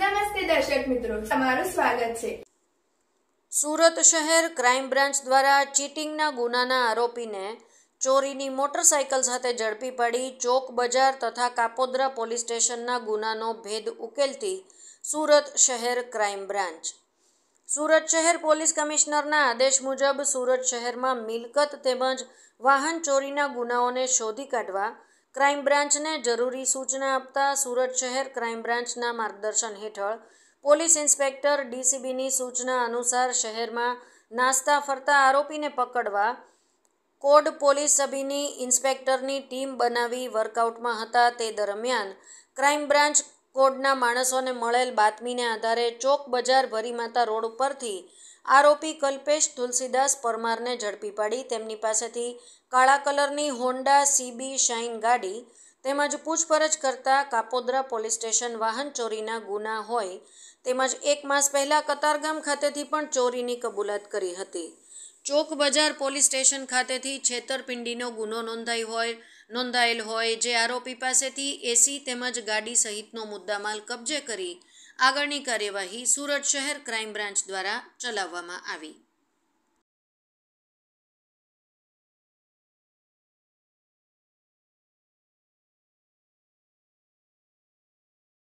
નમસ્તે દર્શક મિત્રો તમારું સ્વાગત છે સુરત શહેર ક્રાઇમ બ્રાન્ચ દ્વારા ચીટિંગના ગુનાના આરોપીને ચોરીની મોટરસાઇકલ સાથે ઝડપી પાડી ચોક બજાર તથા કાપોદ્રા પોલીસ સ્ટેશનના ગુનાનો ભેદ ઉકેલતી સુરત શહેર ક્રાઇમ બ્રાન્ચ સુરત શહેર પોલીસ કમિશનરના આદેશ મુજબ સુરત શહેરમાં મિલકત તેમજ વાહન ચોરીના ગુનાઓને શોધી કાઢવા ક્રાઇમ બ્રાન્ચને જરૂરી સૂચના આપતા સુરત શહેર ક્રાઇમ બ્રાન્ચના માર્ગદર્શન હેઠળ પોલીસ ઇન્સ્પેક્ટર ડીસીબીની સૂચના અનુસાર શહેરમાં નાસ્તા ફરતા આરોપીને પકડવા કોડ પોલીસ સભીની ઇન્સ્પેક્ટરની ટીમ બનાવી વર્કઆઉટમાં હતા તે દરમિયાન ક્રાઇમ બ્રાન્ચ કોડના માણસોને મળેલ બાતમીને આધારે ચોક બજાર ભરીમાતા રોડ ઉપરથી આરોપી કલ્પેશ તુલસીદાસ પરમારને ઝડપી પાડી તેમની પાસેથી કાળા કલરની હોન્ડા સીબી શાઇન ગાડી તેમજ પૂછપરછ કરતા કાપોદ્રા પોલીસ સ્ટેશન વાહન ચોરીના ગુના હોય તેમજ એક માસ પહેલાં કતારગામ ખાતેથી પણ ચોરીની કબૂલાત કરી હતી ચોક બજાર પોલીસ સ્ટેશન ખાતેથી છેતરપિંડીનો ગુનો નોંધાઈ હોય નોંધાયેલ હોય જે આરોપી પાસેથી એસી તેમજ ગાડી સહિતનો મુદ્દામાલ કબજે કરી આગળની કાર્યવાહી સુરત શહેર ક્રાઇમ બ્રાન્ચ દ્વારા ચલાવવામાં આવી